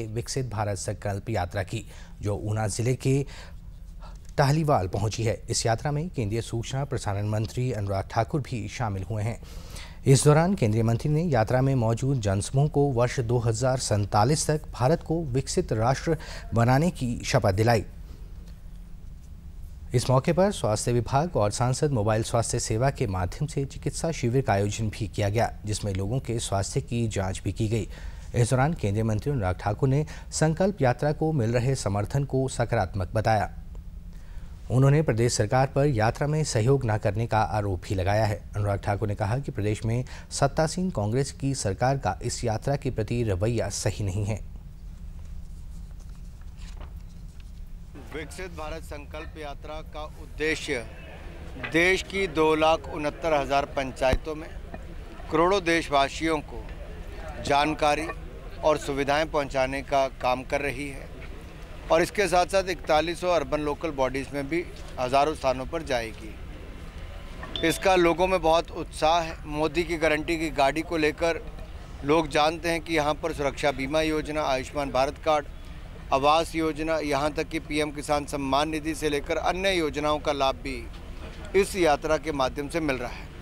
विकसित भारत संकल्प यात्रा की जो ऊना जिले के टहलीवाल पहुंची है इस यात्रा में केंद्रीय सूचना प्रसारण मंत्री अनुराग ठाकुर भी शामिल हुए हैं इस दौरान केंद्रीय मंत्री ने यात्रा में मौजूद जनसमूह को वर्ष दो तक भारत को विकसित राष्ट्र बनाने की शपथ दिलाई इस मौके पर स्वास्थ्य विभाग और सांसद मोबाइल स्वास्थ्य सेवा के माध्यम से चिकित्सा शिविर का आयोजन भी किया गया जिसमें लोगों के स्वास्थ्य की जांच भी की गई इस दौरान केंद्रीय मंत्री अनुराग ठाकुर ने संकल्प यात्रा को मिल रहे समर्थन को सकारात्मक बताया उन्होंने प्रदेश सरकार पर यात्रा में सहयोग न करने का आरोप भी लगाया है अनुराग ठाकुर ने कहा कि प्रदेश में सत्तासीन कांग्रेस की सरकार का इस यात्रा के प्रति रवैया सही नहीं है विकसित भारत संकल्प यात्रा का उद्देश्य देश की दो लाख उनहत्तर हज़ार पंचायतों में करोड़ों देशवासियों को जानकारी और सुविधाएं पहुंचाने का काम कर रही है और इसके साथ साथ इकतालीस अर्बन लोकल बॉडीज़ में भी हज़ारों स्थानों पर जाएगी इसका लोगों में बहुत उत्साह है मोदी की गारंटी की गाड़ी को लेकर लोग जानते हैं कि यहाँ पर सुरक्षा बीमा योजना आयुष्मान भारत कार्ड आवास योजना यहाँ तक कि पीएम किसान सम्मान निधि से लेकर अन्य योजनाओं का लाभ भी इस यात्रा के माध्यम से मिल रहा है